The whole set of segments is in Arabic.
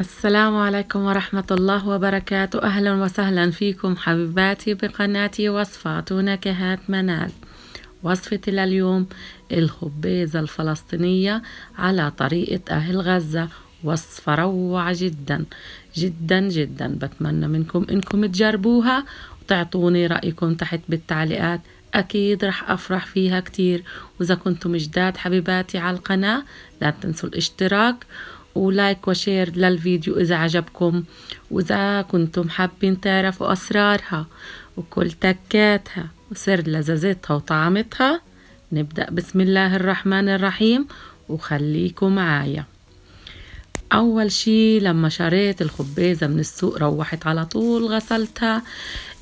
السلام عليكم ورحمة الله وبركاته أهلا وسهلا فيكم حبيباتي بقناتي وصفات ونكهات منال وصفتي لليوم الخبيزة الفلسطينية على طريقة أهل غزة وصفة روعة جدا جدا جدا بتمنى منكم إنكم تجربوها وتعطوني رأيكم تحت بالتعليقات أكيد رح أفرح فيها كتير وإذا كنتم جداد حبيباتي على القناة لا تنسوا الاشتراك ولايك وشير للفيديو إذا عجبكم وإذا كنتم حابين تعرفوا أسرارها وكل تكاتها وسر لزازتها وطعمتها نبدأ بسم الله الرحمن الرحيم وخليكم معايا أول شي لما شريت الخبازة من السوق روحت على طول غسلتها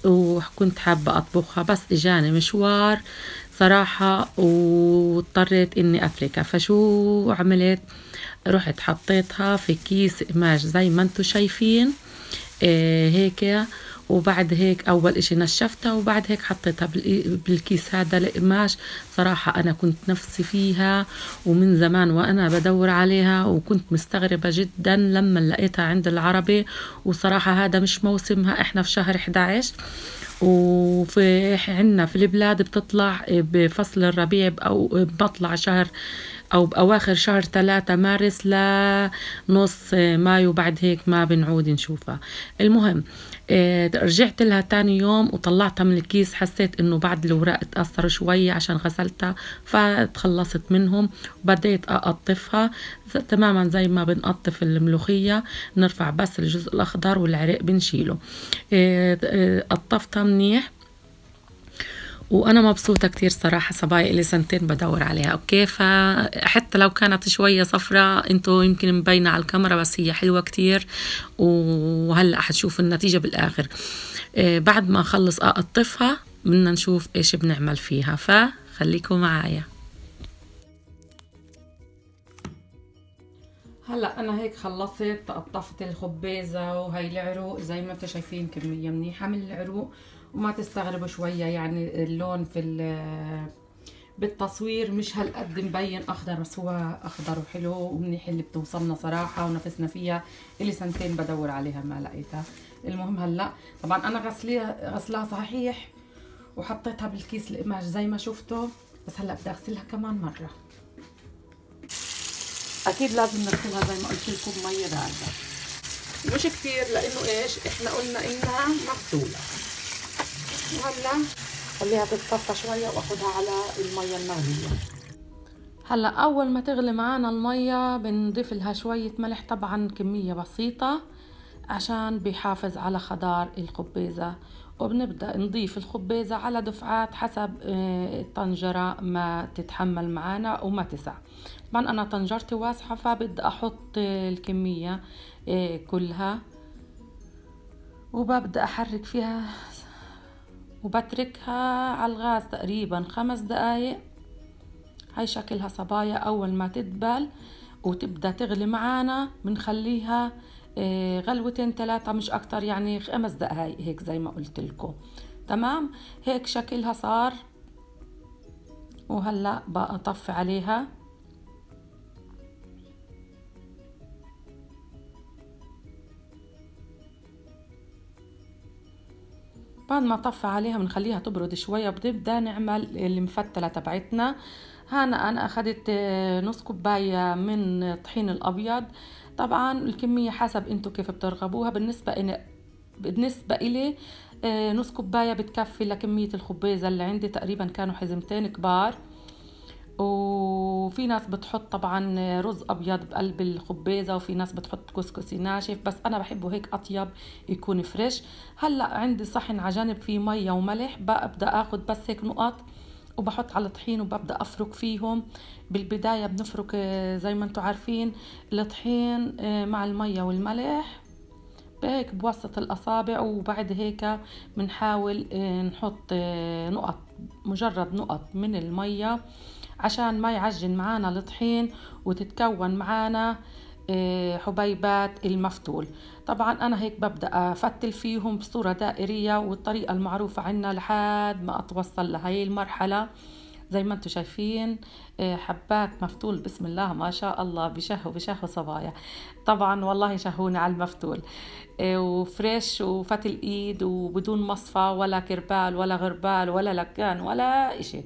وكنت حابة أطبخها بس إجاني مشوار صراحة واضطريت إني أفركها فشو عملت؟ رحت حطيتها في كيس قماش زي ما انتم شايفين آه هيك وبعد هيك اول اشي نشفتها وبعد هيك حطيتها بالكيس هذا القماش صراحة انا كنت نفسي فيها ومن زمان وانا بدور عليها وكنت مستغربة جدا لما لقيتها عند العربي وصراحة هذا مش موسمها احنا في شهر 11 وفي عنا في البلاد بتطلع آه، بفصل الربيع او بطلع شهر أو بأواخر شهر ثلاثة مارس لنص مايو بعد هيك ما بنعود نشوفها المهم آه، رجعت لها تاني يوم وطلعتها من الكيس حسيت انه بعد الاوراق تاثر شوي عشان غسلتها فتخلصت منهم وبديت اقطفها تماما زي ما بنقطف الملوخية نرفع بس الجزء الاخضر والعرق بنشيله آه، آه، قطفتها منيح وانا مبسوطه كتير صراحه صبايا لي سنتين بدور عليها اوكي فحتى لو كانت شويه صفراء انتو يمكن مبينه على الكاميرا بس هي حلوه كتير وهلا حتشوفوا النتيجه بالاخر آه، بعد ما اخلص اقطفها بدنا نشوف ايش بنعمل فيها فخليكم معايا هلا انا هيك خلصت قطفت الخبازه وهي العروق زي ما انتم شايفين كميه منيحه من العروق وما تستغربوا شويه يعني اللون في بالتصوير مش هالقد مبين اخضر بس هو اخضر وحلو ومنيح اللي بتوصلنا صراحه ونفسنا فيها اللي سنتين بدور عليها ما لقيتها المهم هلا طبعا انا غسليها غسلها صحيح وحطيتها بالكيس القماش زي ما شفتوا بس هلا بدي اغسلها كمان مره اكيد لازم نغسلها زي ما قلت لكم ميه بارده مش كثير لانه ايش احنا قلنا انها مغسوله وهلا خليها تتصفى شويه واخذها على الميه المغليه هلا اول ما تغلي معانا الميه بنضيف لها شويه ملح طبعا كميه بسيطه عشان بيحافظ على خضار الخبيزه وبنبدا نضيف الخبيزه على دفعات حسب آه، الطنجره ما تتحمل معانا وما تسع طبعا انا طنجرتي واسعه فبدي احط الكميه آه، كلها وببدا احرك فيها وبتركها على الغاز تقريبا خمس دقايق هاي شكلها صبايا أول ما تدبل وتبدأ تغلي معانا بنخليها آه، غلوتين ثلاثة مش أكتر يعني خمس دقايق هيك زي ما قلت لكم تمام هيك شكلها صار وهلأ بقى عليها بعد ما طفى عليها بنخليها تبرد شوية بنبدأ نعمل المفتلة تبعتنا هنا أنا أخدت آه، نص كوباية من الطحين الأبيض طبعا الكمية حسب انتو كيف بترغبوها بالنسبة إن بالنسبة إلي آه، نص كوباية بتكفي لكمية الخبيزة اللي عندي تقريبا كانوا حزمتين كبار وفي ناس بتحط طبعا رز ابيض بقلب الخبيزه وفي ناس بتحط كسكسي ناشف بس انا بحبه هيك اطيب يكون فريش هلا عندي صحن على جنب فيه ميه وملح ببدا اخذ بس هيك نقط وبحط على الطحين وببدا افرك فيهم بالبدايه بنفرك آه، زي ما انتم عارفين الطحين آه، مع الميه والملح هيك بوسط الأصابع وبعد هيك بنحاول آه، نحط نقط مجرد نقط من المية عشان ما يعجن معانا الطحين وتتكون معانا إيه، حبيبات المفتول طبعا أنا هيك ببدأ أفتل فيهم بصورة دائرية والطريقة المعروفة عنا لحد ما أتوصل لهي المرحلة زي ما انتم شايفين إيه، حبات مفتول بسم الله ما شاء الله بشهوا بشهوا صبايا طبعا والله شهونا على المفتول إيه، وفريش وفتل ايد وبدون مصفى ولا كربال ولا غربال ولا لكان ولا اشي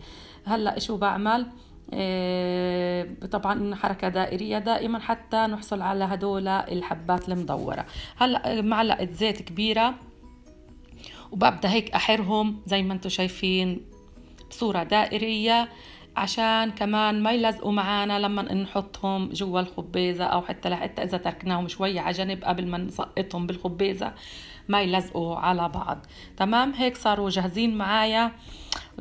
هلا شو بعمل آه، طبعا حركه دائريه دائما حتى نحصل على هدول الحبات المدوره هلا معلقه زيت كبيره وببدا هيك احرهم زي ما انتم شايفين بصوره دائريه عشان كمان ما يلزقوا معانا لما نحطهم جوا الخبيزة أو حتى لحتى إذا تركناهم شوية على جنب قبل ما نسقطهم بالخبيزة ما يلزقوا على بعض تمام هيك صاروا جاهزين معايا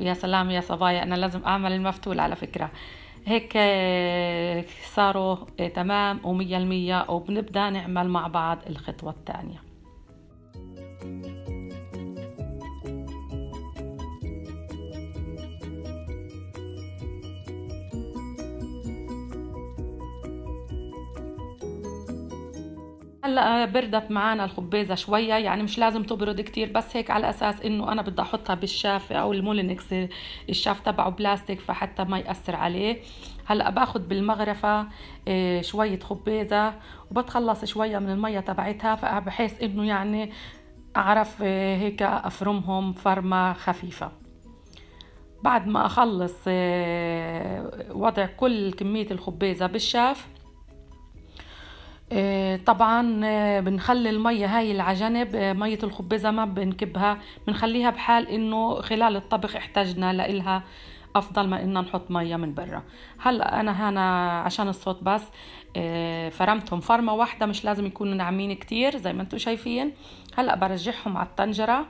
ويا سلام يا صبايا أنا لازم أعمل المفتول على فكرة هيك آه، صاروا آه، تمام ومية المية وبنبدأ نعمل مع بعض الخطوة الثانية هلا بردت معنا الخبيزه شويه يعني مش لازم تبرد كتير بس هيك على اساس انه انا بدي احطها بالشاف او المولينكس الشاف تبعه بلاستيك فحتى ما ياثر عليه هلا باخذ بالمغرفه آه، شويه خبيزه وبتخلص شويه من الميه تبعتها بحيث انه يعني اعرف آه، هيك افرمهم فرمه خفيفه بعد ما اخلص آه، وضع كل كميه الخبيزه بالشاف آه، طبعا آه، بنخلي المية هاي العجنب آه، مية الخبزة ما بنكبها بنخليها بحال انه خلال الطبخ احتاجنا لإلها افضل ما اننا نحط مية من برا هلا انا هنا عشان الصوت بس فرمتهم فرمة واحدة مش لازم يكونوا ناعمين كتير زي ما انتم شايفين هلا برجعهم على الطنجرة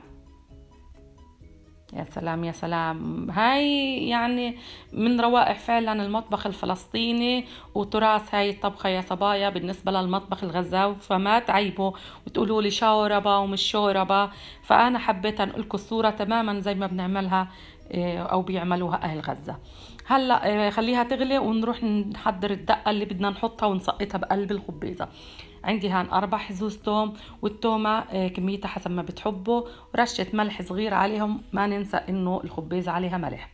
يا سلام يا سلام هاي يعني من روائح فعلا المطبخ الفلسطيني وتراث هاي الطبخه يا صبايا بالنسبه للمطبخ الغزاوي فما تعيبوا وتقولوا لي شوربه ومش شوربه فانا حبيت انقل لكم الصوره تماما زي ما بنعملها آه، او بيعملوها اهل غزه هلا آه، خليها تغلي ونروح نحضر الدقه اللي بدنا نحطها ونسقطها بقلب الخبيزه عندي هان أربع حزوز توم والتومة آه، كميتها حسب ما بتحبوا ورشة ملح صغيرة عليهم ما ننسى إنه الخبيز عليها ملح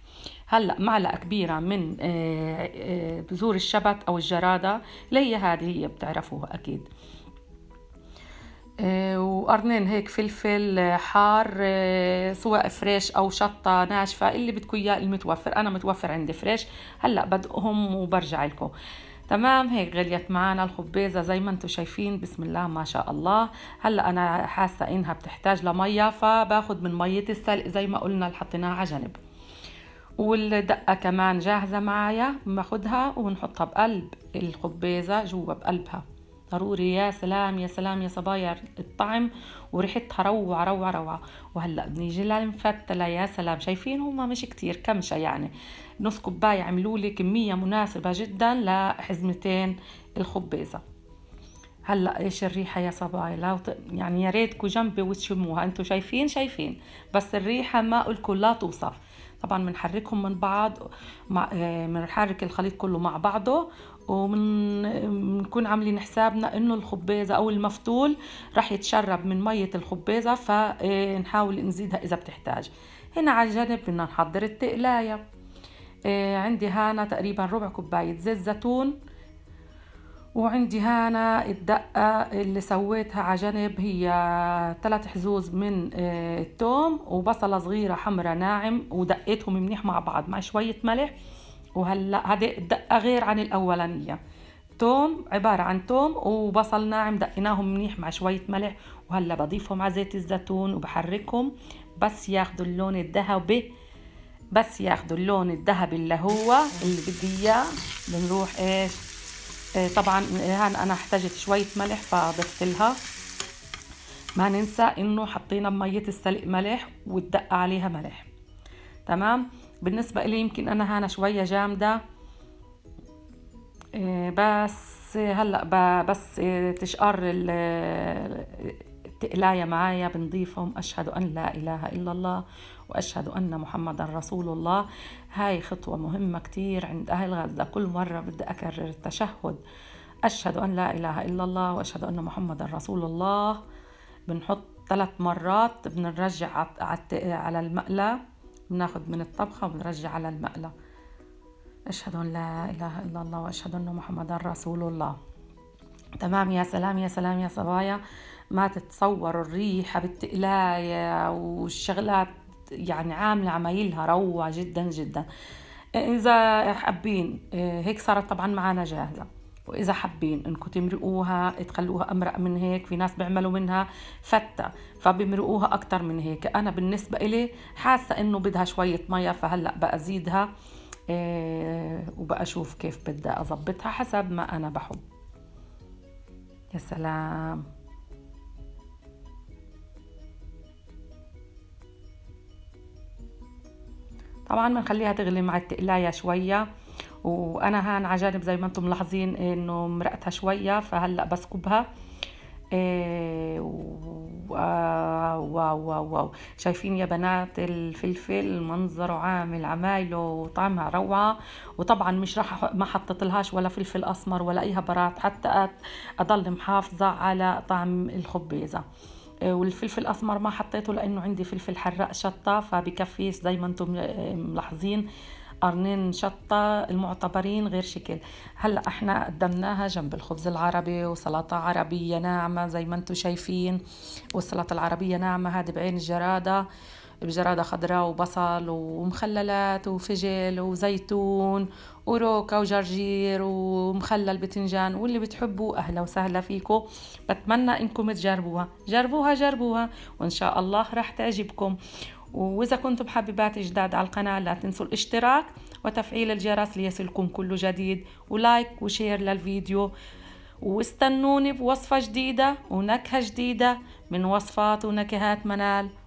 هلا معلقه كبيره من آه، آه، بذور الشبت او الجراده اللي هي هذه هي بتعرفوها اكيد وقرنين هيك فلفل حار سواء فريش او شطه ناشفه اللي بدكم اياه المتوفر انا متوفر عندي فريش هلا بدقهم وبرجع لكم تمام هيك غليت معنا الخبيزة زي ما انتم شايفين بسم الله ما شاء الله هلا انا حاسة انها بتحتاج لمية فباخد من مية السلق زي ما قلنا اللي حطيناها على جنب والدقة كمان جاهزة معايا باخدها ونحطها بقلب الخبيزة جوا بقلبها ضروري يا سلام يا سلام يا صبايا الطعم وريحتها روعة روعة روعة وهلا بنيجي للمفتلة يا سلام شايفين هما مش كتير كمشة يعني نص كوباية عملوا لي كمية مناسبة جدا لحزمتين الخبيزة هلا ايش الريحة يا صبايا لو يعني يا ريتكم جنبي وتشموها انتوا شايفين شايفين بس الريحة ما لكم لا توصف طبعا بنحركهم من بعض آه، بنحرك الخليط كله مع بعضه ومنكون عاملين حسابنا انه الخبازه او المفتول راح يتشرب من ميه الخبازه فنحاول إيه، نزيدها اذا بتحتاج هنا على الجنب بدنا نحضر التقلايه إيه، عندي هنا تقريبا ربع كوبايه زيت زيتون وعندي هنا الدقة اللي سويتها على جنب هي ثلاث حزوز من إيه، التوم وبصلة صغيرة حمراء ناعم ودقيتهم منيح مع بعض مع شوية ملح وهلا هذه الدقه غير عن الاولانيه توم عبارة عن توم وبصل ناعم دقيناهم منيح مع شوية ملح وهلا بضيفهم على زيت الزيتون وبحركهم بس ياخذوا اللون الذهبي بس ياخذوا اللون الذهبي اللي هو اللي بدي اياه بنروح ايش إيه، طبعا هان انا احتاجت شوية ملح فضفت لها ما ننسى انه حطينا بمية السلق ملح والدقة عليها ملح تمام بالنسبة إلي يمكن أنا هنا شوية جامدة إيه، بس هلأ بس إيه، تشقر التقلاية معايا بنضيفهم أشهد أن لا إله إلا الله وأشهد أن محمدا رسول الله هاي خطوة مهمة كتير عند أهل غزة كل مرة بدي أكرر التشهد أشهد أن لا إله إلا الله وأشهد أن محمدا رسول الله بنحط ثلاث مرات بنرجع على المقلة بناخد من الطبخة وبنرجع على المقلة أشهد أن لا إله إلا الله وأشهد أن محمدا رسول الله تمام يا سلام يا سلام يا صبايا ما تتصوروا الريحة بالتقلاية والشغلات يعني عاملة عمايلها روعة جدا جدا إذا حابين إيه، هيك صارت طبعا معانا جاهزة وإذا حابين إنكم تمرقوها تخلوها أمرق من هيك في ناس بيعملوا منها فتة فبمرقوها أكتر من هيك أنا بالنسبة إلي حاسة إنه بدها شوية مية فهلأ بأزيدها إيه وبقى أشوف كيف بدي أظبطها حسب ما أنا بحب يا سلام طبعا بنخليها تغلي مع التقلاية شوية وانا هان على جانب زي ما انتم ملاحظين انه مرقتها شويه فهلا بسكبها إيه، واو واو واو شايفين يا بنات الفلفل منظره عامل عمايله وطعمها روعه وطبعا مش راح ما حطيت لهاش ولا فلفل اسمر ولا اي هبرات حتى اضل محافظه على طعم الخبيزه إيه، والفلفل الاسمر ما حطيته لانه عندي فلفل حراق شطه فبكفيش زي ما انتم ملاحظين قرنين شطة المعتبرين غير شكل هلا احنا قدمناها جنب الخبز العربي وسلطة عربية ناعمة زي ما انتم شايفين والسلطة العربية ناعمة هذه بعين الجرادة بجرادة خضراء وبصل ومخللات وفجل وزيتون وروكا وجرجير ومخلل بتنجان واللي بتحبوا أهلا وسهلا فيكم بتمنى إنكم تجربوها جربوها جربوها وإن شاء الله رح تعجبكم وإذا كنتم حبيبات جداد على القناة لا تنسوا الاشتراك وتفعيل الجرس ليصلكم كل جديد ولايك وشير للفيديو واستنوني بوصفة جديدة ونكهة جديدة من وصفات ونكهات منال